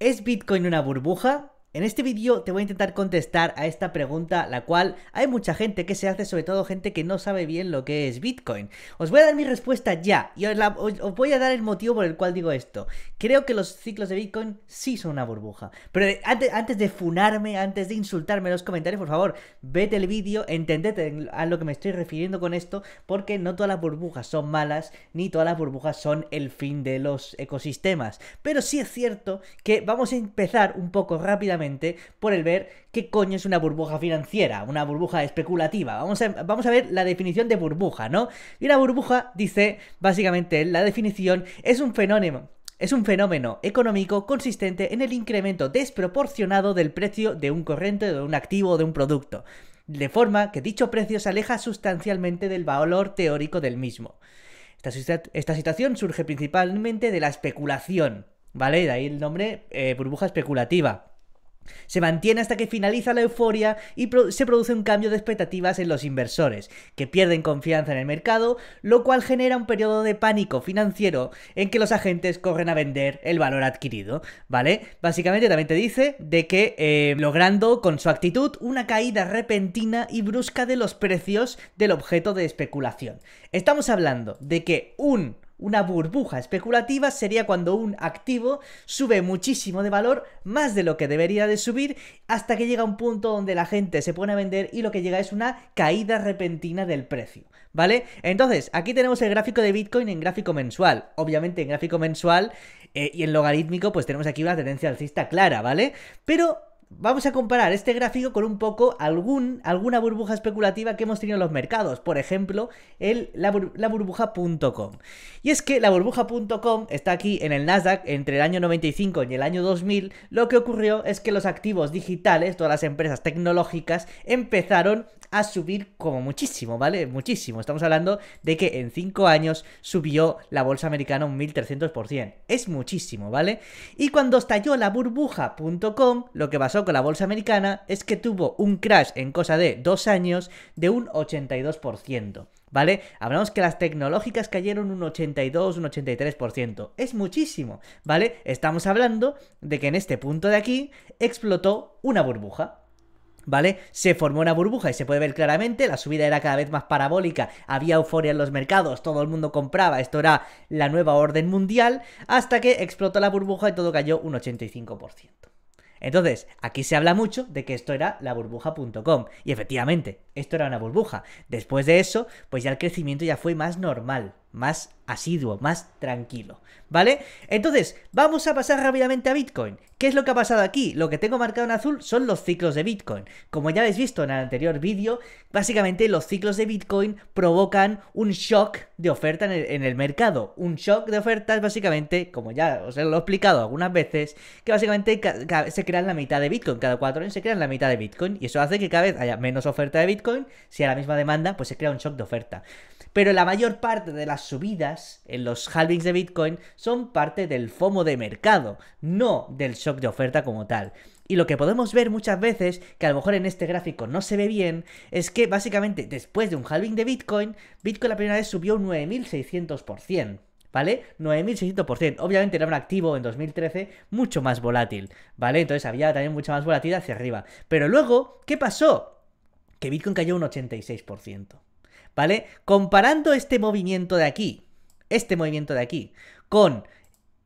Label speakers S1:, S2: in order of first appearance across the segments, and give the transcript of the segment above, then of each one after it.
S1: ¿Es Bitcoin una burbuja? En este vídeo te voy a intentar contestar a esta pregunta, la cual hay mucha gente que se hace, sobre todo gente que no sabe bien lo que es Bitcoin. Os voy a dar mi respuesta ya y os, voy a dar el motivo por el cual digo esto. Creo que los ciclos de Bitcoin sí son una burbuja. Pero eh, antes, de funarme, antes de insultarme en los comentarios, por favor, vete el vídeo, entendete a lo que me estoy refiriendo con esto, porque no todas las burbujas son malas, ni todas las burbujas son el fin de los ecosistemas. Pero sí es cierto que vamos a empezar un poco rápidamente por el ver qué coño es una burbuja financiera, una burbuja especulativa. Vamos a, vamos a ver la definición de burbuja, ¿no? Y una burbuja, dice básicamente la definición, es un fenómeno es un fenómeno económico consistente en el incremento desproporcionado del precio de un corriente, de un activo o de un producto, de forma que dicho precio se aleja sustancialmente del valor teórico del mismo. Esta, situación surge principalmente de la especulación, ¿vale? De ahí el nombre eh, burbuja especulativa. Se mantiene hasta que finaliza la euforia y se produce un cambio de expectativas en los inversores, que pierden confianza en el mercado, lo cual genera un periodo de pánico financiero en que los agentes corren a vender el valor adquirido, ¿vale? Básicamente también te dice de que eh, logrando con su actitud una caída repentina y brusca de los precios del objeto de especulación. Estamos hablando de que un una burbuja especulativa sería cuando un activo sube muchísimo de valor, más de lo que debería de subir, hasta que llega un punto donde la gente se pone a vender y lo que llega es una caída repentina del precio, ¿vale? Entonces, aquí tenemos el gráfico de Bitcoin en gráfico mensual. Obviamente en gráfico mensual eh, y en logarítmico pues tenemos aquí una tendencia alcista clara, ¿vale? Pero Vamos a comparar este gráfico con un poco algún, alguna burbuja especulativa que hemos tenido en los mercados, por ejemplo, el, la, burbuja.com. Y es que la burbuja.com está aquí en el Nasdaq entre el año 95 y el año 2000. Lo que ocurrió es que los activos digitales, todas las empresas tecnológicas, empezaron a subir como muchísimo, ¿vale? Muchísimo. Estamos hablando de que en 5 años subió la bolsa americana un 1300%. Es muchísimo, ¿vale? Y cuando estalló la burbuja.com, lo que pasó con la bolsa americana es que tuvo un crash en cosa de 2 años de un 82%. ¿Vale? Hablamos que las tecnológicas cayeron un 82, un 83%. Es muchísimo, ¿vale? Estamos hablando de que en este punto de aquí explotó una burbuja. ¿vale? Se formó una burbuja y se puede ver claramente, la subida era cada vez más parabólica, había euforia en los mercados, todo el mundo compraba, esto era la nueva orden mundial, hasta que explotó la burbuja y todo cayó un 85%. Entonces, aquí se habla mucho de que esto era la burbuja.com. Y efectivamente, esto era una burbuja. Después de eso, pues ya el crecimiento ya fue más normal más asiduo, más tranquilo, ¿vale? Entonces, vamos a pasar rápidamente a Bitcoin. ¿Qué es lo que ha pasado aquí? Lo que tengo marcado en azul son los ciclos de Bitcoin. Como ya habéis visto en el anterior vídeo, básicamente los ciclos de Bitcoin provocan un shock de oferta en el, mercado. Un shock de oferta es básicamente, como ya os lo he explicado algunas veces, que básicamente se crean la mitad de Bitcoin. Cada cuatro años se crean la mitad de Bitcoin y eso hace que cada vez haya menos oferta de Bitcoin. Si a la misma demanda, pues se crea un shock de oferta pero la mayor parte de las subidas en los halvings de Bitcoin son parte del FOMO de mercado, no del shock de oferta como tal. Y lo que podemos ver muchas veces, que a lo mejor en este gráfico no se ve bien, es que básicamente después de un halving de Bitcoin, Bitcoin la primera vez subió un 9600%. ¿Vale? 9.600%. Obviamente era un activo en 2013 mucho más volátil, ¿vale? Entonces había también mucha más volatilidad hacia arriba. Pero luego, ¿qué pasó? Que Bitcoin cayó un 86%. ¿vale? Comparando este movimiento de aquí, este movimiento de aquí, con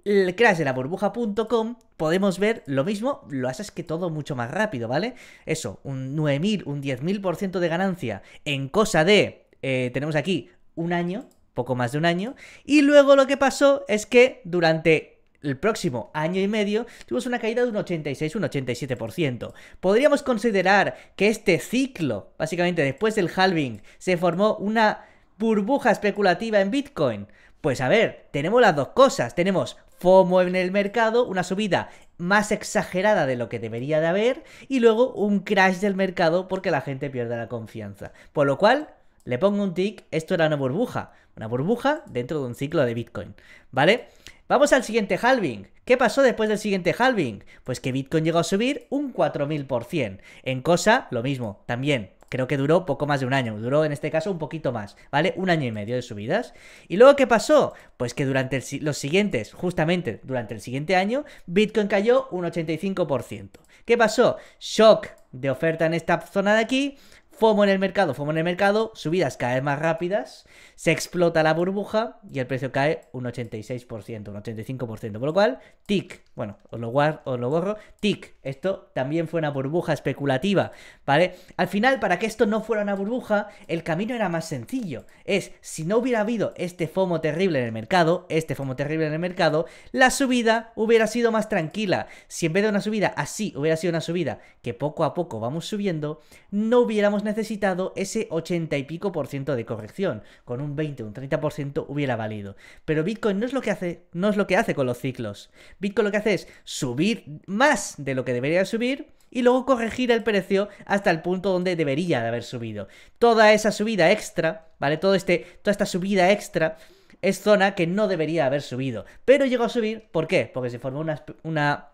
S1: el crash de la burbuja.com, podemos ver lo mismo, lo haces que todo mucho más rápido, ¿vale? Eso, un 9.000, un 10.000% de ganancia en cosa de, eh, tenemos aquí un año, poco más de un año, y luego lo que pasó es que durante el próximo año y medio tuvimos una caída de un 86, un 87%. Podríamos considerar que este ciclo, básicamente después del halving, se formó una burbuja especulativa en Bitcoin. Pues a ver, tenemos las dos cosas. Tenemos FOMO en el mercado, una subida más exagerada de lo que debería de haber, y luego un crash del mercado porque la gente pierde la confianza. Por lo cual, le pongo un tick, esto era una burbuja. Una burbuja dentro de un ciclo de Bitcoin. ¿Vale? Vamos al siguiente halving. ¿Qué pasó después del siguiente halving? Pues que Bitcoin llegó a subir un 4000%. En cosa, lo mismo, también. Creo que duró poco más de un año, duró en este caso un poquito más, ¿vale? Un año y medio de subidas. ¿Y luego qué pasó? Pues que durante los siguientes, justamente durante el siguiente año, Bitcoin cayó un 85%. ¿Qué pasó? Shock de oferta en esta zona de aquí, FOMO en el mercado, FOMO en el mercado, subidas caen más rápidas, se explota la burbuja y el precio cae un 86%, un 85%. Por lo cual, TIC, bueno, os lo, os lo borro, TIC, esto también fue una burbuja especulativa, ¿vale? Al final, para que esto no fuera una burbuja, el camino era más sencillo. Es, si no hubiera habido este FOMO terrible en el mercado, este FOMO terrible en el mercado, la subida hubiera sido más tranquila. Si en vez de una subida así hubiera sido una subida que poco a poco vamos subiendo, no hubiéramos necesitado ese 80 y pico por ciento de corrección. Con un 20, un 30 por ciento hubiera valido. Pero Bitcoin no es lo que hace, no es lo que hace con los ciclos. Bitcoin lo que hace es subir más de lo que debería subir y luego corregir el precio hasta el punto donde debería de haber subido. Toda esa subida extra, ¿vale? Todo este, toda esta subida extra es zona que no debería haber subido. Pero llegó a subir, ¿por qué? Porque se formó una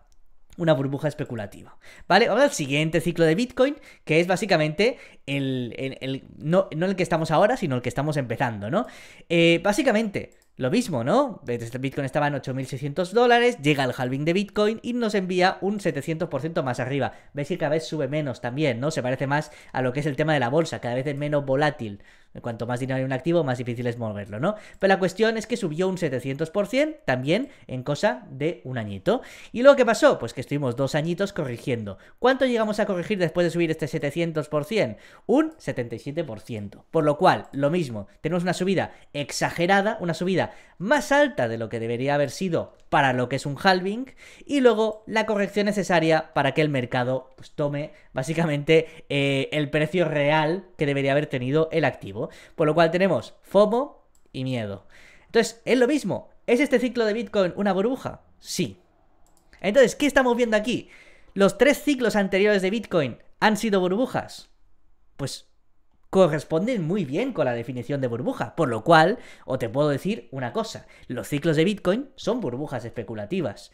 S1: una burbuja especulativa. ¿Vale? Vamos al siguiente ciclo de Bitcoin, que es básicamente el, el, no, el que estamos ahora, sino el que estamos empezando, ¿no? Eh, básicamente, lo mismo, ¿no? Este Bitcoin estaba en 8.600 dólares, llega el halving de Bitcoin y nos envía un 700% más arriba. Veis que cada vez sube menos también, ¿no? Se parece más a lo que es el tema de la bolsa, cada vez es menos volátil. Cuanto más dinero hay en un activo, más difícil es moverlo, ¿no? Pero la cuestión es que subió un 700% también en cosa de un añito. ¿Y luego qué pasó? Pues que estuvimos dos añitos corrigiendo. ¿Cuánto llegamos a corregir después de subir este 700%? Un 77%. Por lo cual, lo mismo, tenemos una subida exagerada, una subida más alta de lo que debería haber sido para lo que es un halving y luego la corrección necesaria para que el mercado pues, tome básicamente eh, el precio real que debería haber tenido el activo. Por lo cual tenemos FOMO y miedo. Entonces, es lo mismo. ¿Es este ciclo de Bitcoin una burbuja? Sí. Entonces, ¿qué estamos viendo aquí? ¿Los tres ciclos anteriores de Bitcoin han sido burbujas? Pues corresponden muy bien con la definición de burbuja, por lo cual, o te puedo decir una cosa, los ciclos de Bitcoin son burbujas especulativas.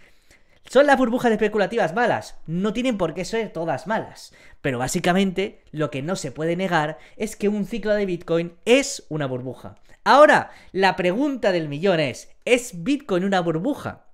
S1: ¿Son las burbujas especulativas malas? No tienen por qué ser todas malas. Pero básicamente lo que no se puede negar es que un ciclo de Bitcoin es una burbuja. Ahora, la pregunta del millón es, ¿es Bitcoin una burbuja?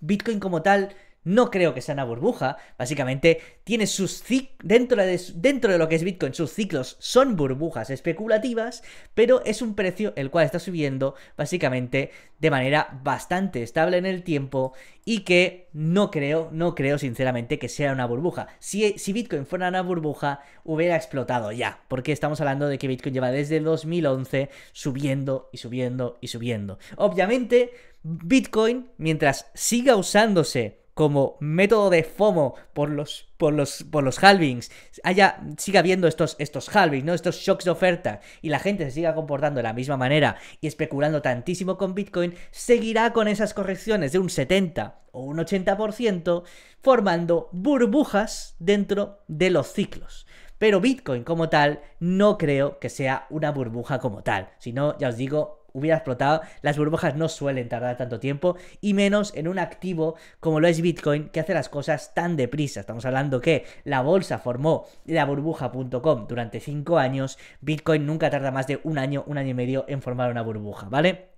S1: Bitcoin como tal no creo que sea una burbuja, básicamente tiene sus dentro dentro de lo que es Bitcoin, sus ciclos son burbujas especulativas, pero es un precio el cual está subiendo básicamente de manera bastante estable en el tiempo y que no creo, no creo sinceramente que sea una burbuja. Si, si Bitcoin fuera una burbuja, hubiera explotado ya, porque estamos hablando de que Bitcoin lleva desde 2011 subiendo y subiendo y subiendo. Obviamente, Bitcoin, mientras siga usándose como método de FOMO por los, por los, por los halvings, haya, siga habiendo estos, estos halvings, ¿no? estos shocks de oferta, y la gente se siga comportando de la misma manera y especulando tantísimo con Bitcoin, seguirá con esas correcciones de un 70 o un 80%, formando burbujas dentro de los ciclos. Pero Bitcoin como tal no creo que sea una burbuja como tal, sino, ya os digo, hubiera explotado. Las burbujas no suelen tardar tanto tiempo y menos en un activo como lo es Bitcoin que hace las cosas tan deprisa. Estamos hablando que la bolsa formó la burbuja.com durante 5 años. Bitcoin nunca tarda más de un año, un año y medio en formar una burbuja, ¿vale?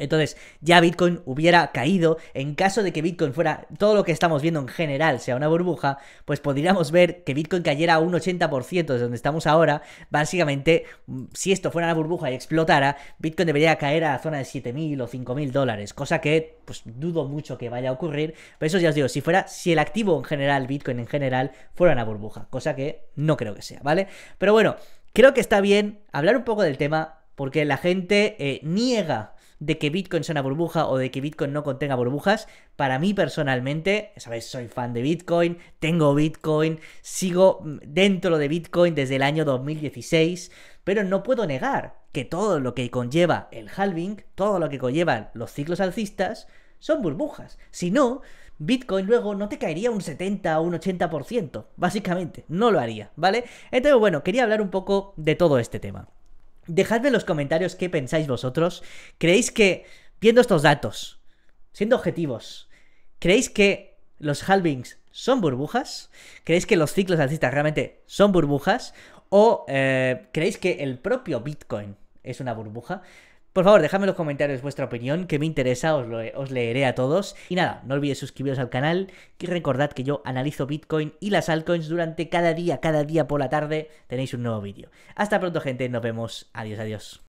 S1: Entonces, ya Bitcoin hubiera caído. En caso de que Bitcoin fuera todo lo que estamos viendo en general sea una burbuja, pues podríamos ver que Bitcoin cayera a un 80% de donde estamos ahora. Básicamente, mm, si esto fuera una burbuja y explotara, Bitcoin debería caer a la zona de 7.000 o 5.000 dólares, cosa que pues dudo mucho que vaya a ocurrir. Pero eso ya os digo, si fuera, si el activo en general, Bitcoin en general, fuera una burbuja, cosa que no creo que sea, ¿vale? Pero bueno, creo que está bien hablar un poco del tema porque la gente eh, niega de que Bitcoin sea una burbuja o de que Bitcoin no contenga burbujas, para mí personalmente, sabéis, soy fan de Bitcoin, tengo Bitcoin, sigo mm, dentro de Bitcoin desde el año 2016, pero no puedo negar que todo lo que conlleva el halving, todo lo que conllevan los ciclos alcistas, son burbujas. Si no, Bitcoin luego no te caería un 70 o un 80%, básicamente, no lo haría, ¿vale? Entonces, bueno, quería hablar un poco de todo este tema. Dejadme en los comentarios qué pensáis vosotros. ¿Creéis que, viendo estos datos, siendo objetivos, ¿creéis que los halvings son burbujas? ¿Creéis que los ciclos alcistas realmente son burbujas? ¿O eh, creéis que el propio Bitcoin es una burbuja? Por favor, dejadme en los comentarios vuestra opinión, que me interesa, os, lo, os leeré a todos. Y nada, no olvidéis suscribiros al canal y recordad que yo analizo Bitcoin y las altcoins durante cada día, cada día por la tarde tenéis un nuevo vídeo. Hasta pronto gente, nos vemos, adiós, adiós.